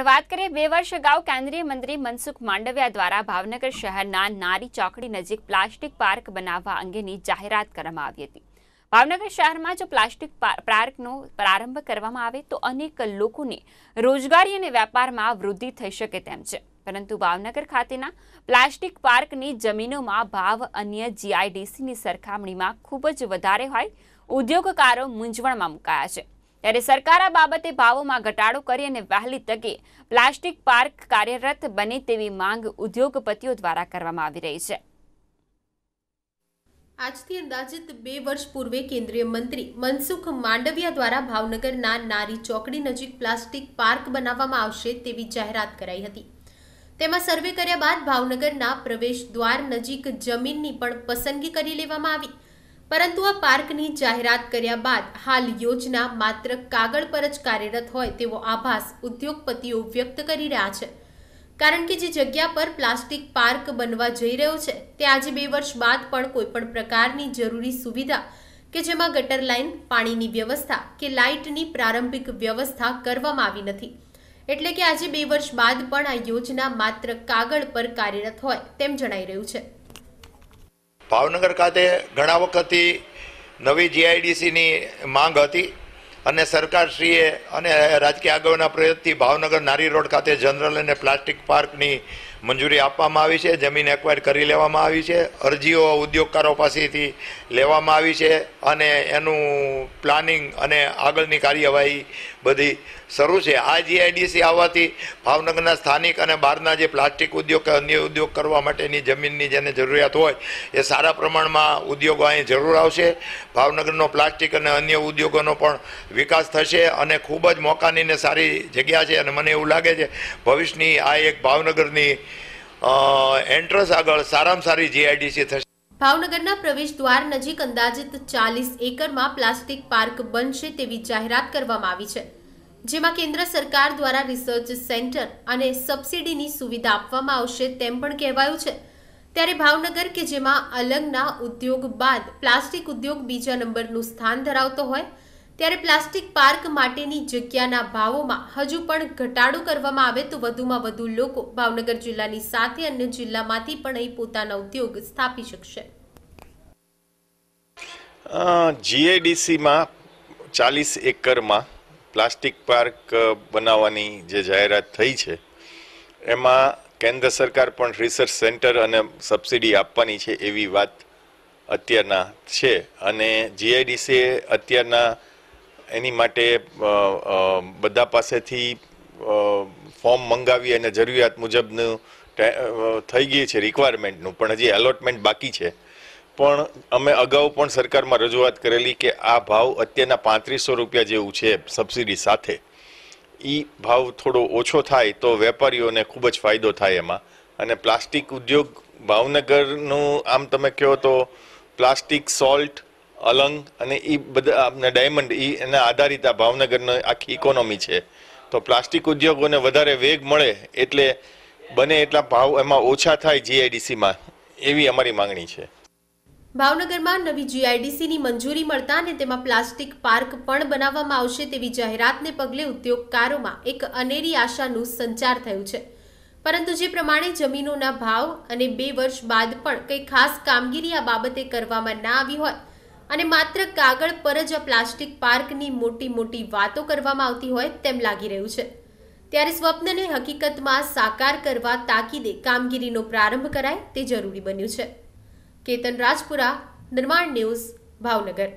વાત કરીએ બે વર્ષ અગાઉ કેન્દ્રીય મંત્રી મનસુખ માંડવિયા દ્વારા ભાવનગર શહેરના નારી ચોકડી નજીક પ્લાસ્ટિક પાર્ક બનાવવા અંગેની જાહેરાત કરવામાં આવી હતી ભાવનગર શહેરમાં જો પ્લાસ્ટિક પાર્કનો પ્રારંભ કરવામાં આવે તો અનેક લોકોને રોજગારી અને વેપારમાં વૃદ્ધિ થઈ શકે તેમ છે પરંતુ ભાવનગર ખાતેના પ્લાસ્ટિક પાર્કની જમીનોમાં ભાવ અન્ય જીઆઈડીસીની સરખામણીમાં ખૂબ જ વધારે હોય ઉદ્યોગકારો મૂંઝવણમાં મુકાયા છે ત્યારે સરકાર આ બાબતે ભાવોમાં ઘટાડો કરી અને વહેલી તકે પ્લાસ્ટિક પાર્ક કાર્યરત બને તેવી માંગ ઉદ્યોગપતિઓ દ્વારા કરવામાં આવી રહી છે આજથી અંદાજિત બે વર્ષ પૂર્વે કેન્દ્રીય મંત્રી મનસુખ માંડવિયા દ્વારા ભાવનગરના નારી ચોકડી નજીક પ્લાસ્ટિક પાર્ક બનાવવામાં આવશે તેવી જાહેરાત કરાઈ હતી તેમાં સર્વે કર્યા બાદ ભાવનગરના પ્રવેશ દ્વાર નજીક જમીનની પણ પસંદગી કરી લેવામાં આવી પરંતુ આ પાર્કની જાહેરાત કર્યા બાદ હાલ યોજના માત્ર કાગળ પર જ કાર્યરત હોય તેવો આભાસ ઉદ્યોગપતિઓ વ્યક્ત કરી રહ્યા છે કારણ કે જે જગ્યા પર પ્લાસ્ટિક પાર્ક બનવા જઈ રહ્યો છે તે આજે બે વર્ષ બાદ પણ કોઈપણ પ્રકારની જરૂરી સુવિધા કે જેમાં ગટર લાઇન પાણીની વ્યવસ્થા કે લાઇટની પ્રારંભિક વ્યવસ્થા કરવામાં આવી નથી એટલે કે આજે બે વર્ષ બાદ પણ આ યોજના માત્ર કાગળ પર કાર્યરત હોય તેમ જણાઈ રહ્યું છે ભાવનગર ખાતે ઘણા વખતથી નવી જીઆઈડીસીની માંગ હતી અને સરકારશ્રીએ અને રાજકીય આગળના પ્રયત્નથી ભાવનગર નારી રોડ ખાતે જનરલ અને પ્લાસ્ટિક પાર્કની મંજૂરી આપવામાં આવી છે જમીન એક્વાયર કરી લેવામાં આવી છે અરજીઓ ઉદ્યોગકારો પાસેથી લેવામાં આવી છે અને એનું પ્લાનિંગ અને આગળની કાર્યવાહી બધી શરૂ છે આ જીઆઈડીસી આવવાથી ભાવનગરના સ્થાનિક અને બહારના જે પ્લાસ્ટિક ઉદ્યોગ અન્ય ઉદ્યોગ કરવા માટેની જમીનની જેને જરૂરિયાત હોય એ સારા પ્રમાણમાં ઉદ્યોગો અહીં જરૂર આવશે ભાવનગરનો પ્લાસ્ટિક અને અન્ય ઉદ્યોગોનો પણ વિકાસ થશે અને ખૂબ જ મોકાનીને સારી જગ્યા છે અને મને એવું લાગે છે ભવિષ્યની આ એક ભાવનગરની એન્ટ્રન્સ આગળ સારામાં સારી જીઆઈડીસી થશે ભાવનગરના પ્રવેશ દ્વાર નજીક અંદાજિત ચાલીસ એકરમાં પ્લાસ્ટિક પાર્ક બનશે તેવી જાહેરાત કરવામાં આવી છે જેમાં કેન્દ્ર સરકાર દ્વારા રિસર્ચ સેન્ટર અને સબસિડીની સુવિધા આપવામાં આવશે તેમ પણ કહેવાયું છે ત્યારે ભાવનગર કે જેમાં અલંગના ઉદ્યોગ બાદ પ્લાસ્ટિક ઉદ્યોગ બીજા નંબરનું સ્થાન ધરાવતો હોય ત્યારે પ્લાસ્ટિક પાર્ક માટેની જગ્યાના ભાવોમાં હજુ પણ ઘટાડો કરવામાં આવે તો વધુમાં વધુ લોકો ભાવનગર જિલ્લાની સાથે અન્ય જિલ્લામાંથી પણ અહીં પોતાના ઉદ્યોગ સ્થાપી શકશે જીએડીસીમાં ચાલીસ એકરમાં પ્લાસ્ટિક પાર્ક બનાવવાની જે જાહેરાત થઈ છે એમાં કેન્દ્ર સરકાર પણ રિસર્ચ સેન્ટર અને સબસિડી આપવાની છે એવી વાત અત્યારના છે અને જીઆઈડીસીએ અત્યારના એની માટે બધા પાસેથી ફોર્મ મંગાવી અને જરૂરિયાત મુજબનું થઈ ગઈ છે રિક્વાયરમેન્ટનું પણ હજી એલોટમેન્ટ બાકી છે પણ અમે અગાઉ પણ સરકારમાં રજૂઆત કરેલી કે આ ભાવ અત્યારના પાંત્રીસો રૂપિયા જેવું છે સબસિડી સાથે એ ભાવ થોડો ઓછો થાય તો વેપારીઓને ખૂબ જ ફાયદો થાય એમાં અને પ્લાસ્ટિક ઉદ્યોગ ભાવનગરનું આમ તમે કહો તો પ્લાસ્ટિક સોલ્ટ અલંગ અને એ બધા ડાયમંડ એ એના આધારિત આ ભાવનગરની આખી ઇકોનોમી છે તો પ્લાસ્ટિક ઉદ્યોગોને વધારે વેગ મળે એટલે બને એટલા ભાવ એમાં ઓછા થાય જીઆઈડીસીમાં એવી અમારી માંગણી છે ભાવનગરમાં નવી જીઆઈડીસીની મંજૂરી મળતા અને તેમાં પ્લાસ્ટિક પાર્ક પણ બનાવવામાં આવશે તેવી જાહેરાતને પગલે ઉદ્યોગકારોમાં એક અનેરી આશાનું સંચાર થયું છે પરંતુ જે પ્રમાણે જમીનોના ભાવ અને બે વર્ષ બાદ પણ કંઈ ખાસ કામગીરી આ બાબતે કરવામાં ના આવી હોય અને માત્ર કાગળ પર જ પ્લાસ્ટિક પાર્કની મોટી મોટી વાતો કરવામાં આવતી હોય તેમ લાગી રહ્યું છે ત્યારે સ્વપ્નને હકીકતમાં સાકાર કરવા તાકીદે કામગીરીનો પ્રારંભ કરાય તે જરૂરી બન્યું છે કેતન રાજપુરા નિર્માણ ન્યૂઝ ભાવનગર